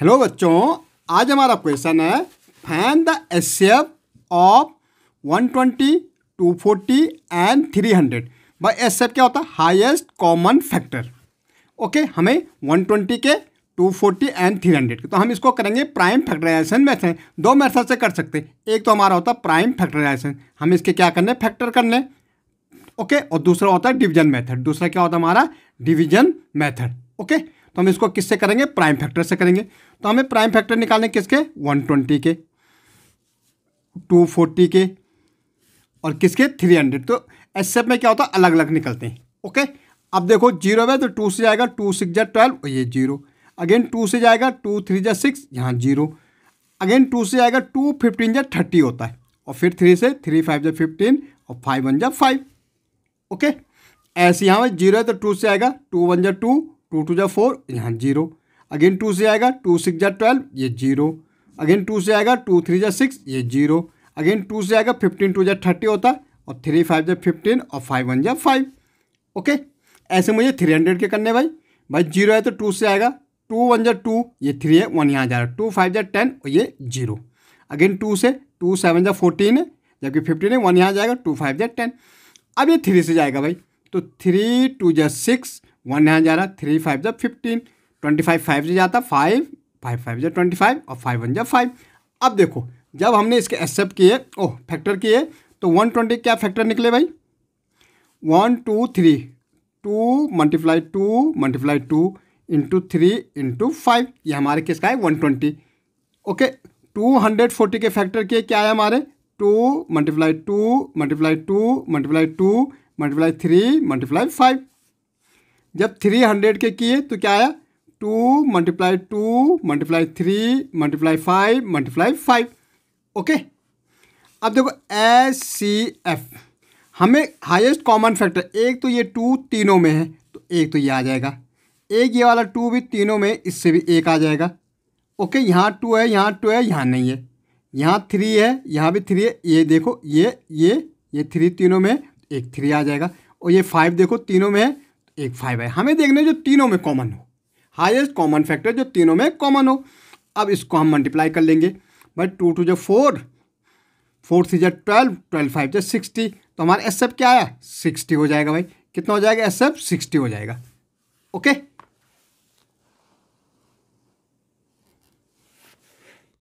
hello बच्चों आज हमारा क्वेश्चन है find the F of 120, 240 and 300 by F क्या होता है हाईएस्ट कॉमन फैक्टर ओके हमें 120 के 240 एंड 300 के तो हम इसको करेंगे प्राइम फैक्टराइजेशन मेथड दो मेथड से कर सकते हैं एक तो हमारा होता है प्राइम फैक्टराइजेशन हम इसके क्या करने फैक्टर करने ओके और दूसरा होता है डिवीजन मेथड दूसरा क्या होता है हमारा डिवीजन मेथड ओके तो हम इसको किससे करेंगे प्राइम फैक्टर से करेंगे तो हमें प्राइम फैक्टर निकालने किसके वन ट्वेंटी के टू फोर्टी के और किसके थ्री हंड्रेड तो एस में क्या होता है अलग अलग निकलते हैं ओके अब देखो जीरो में तो टू से जाएगा टू सिक्स जै ट्वेल्व और ये जीरो अगेन टू से जाएगा टू थ्री जै सिक्स यहाँ जीरो अगेन टू से जाएगा टू फिफ्टीन जै थर्टी होता है और फिर थ्री से थ्री फाइव जै फिफ्टीन और फाइव वन जै फाइव ओके ऐसे यहाँ पर जीरो है तो टू से आएगा टू वन जै टू टू टू जा फोर यहाँ जीरो अगेन टू से आएगा टू सिक्स जा ट्वेल्व ये जीरो अगेन टू से आएगा टू थ्री जा सिक्स ये जीरो अगेन टू से आएगा फिफ्टीन टू जा थर्टी होता और थ्री फाइव जा फिफ्टीन और फाइव वन जा फाइव ओके ऐसे मुझे थ्री हंड्रेड के करने भाई भाई जीरो है तो टू से आएगा टू वन जा टू ये थ्री है वन यहाँ जा रहा है टू फाइव जा टेन और ये जीरो अगेन टू से टू सेवन जा फोर्टीन है जबकि फिफ्टीन है वन यहाँ जाएगा टू फाइव जा टेन अब ये थ्री से जाएगा भाई तो थ्री टू जा सिक्स वन यहाँ जा रहा थ्री फाइव जब फिफ्टीन ट्वेंटी फाइव फाइव से जाता फाइव फाइव फाइव जब ट्वेंटी फाइव और फाइव वन जब फाइव अब देखो जब हमने इसके एक्सेप्ट किए ओह फैक्टर किए तो वन ट्वेंटी क्या फैक्टर निकले भाई one two three two multiply two multiply two into three into five ये हमारे किसका है one twenty okay two hundred forty के फैक्टर किए क्या है हमारे two multiply two multiply two multiply two multiply three multiply five जब थ्री हंड्रेड के किए तो क्या आया two multiply two multiply three multiply five multiply five okay अब देखो एस सी एफ हमें हाईएस्ट कॉमन फैक्टर एक तो ये टू तीनों में है तो एक तो ये आ जाएगा एक ये वाला टू भी तीनों में इससे भी एक आ जाएगा ओके यहाँ टू है यहाँ टू है यहाँ नहीं है यहाँ थ्री है यहाँ भी थ्री है ये देखो ये ये ये थ्री तीनों में एक थ्री आ जाएगा और ये फाइव देखो तीनों में है एक फाइव है हमें देखना है जो तीनों में कॉमन हो हाईएस्ट कॉमन फैक्टर जो तीनों में कॉमन हो अब इसको हम मल्टीप्लाई कर लेंगे भाई टू टू जो फोर फोर थ्री जो ट्वेल्व ट्वेल्व फाइव जो सिक्सटी तो हमारा एस क्या आया सिक्सटी हो जाएगा भाई कितना हो जाएगा एस सिक्सटी हो जाएगा ओके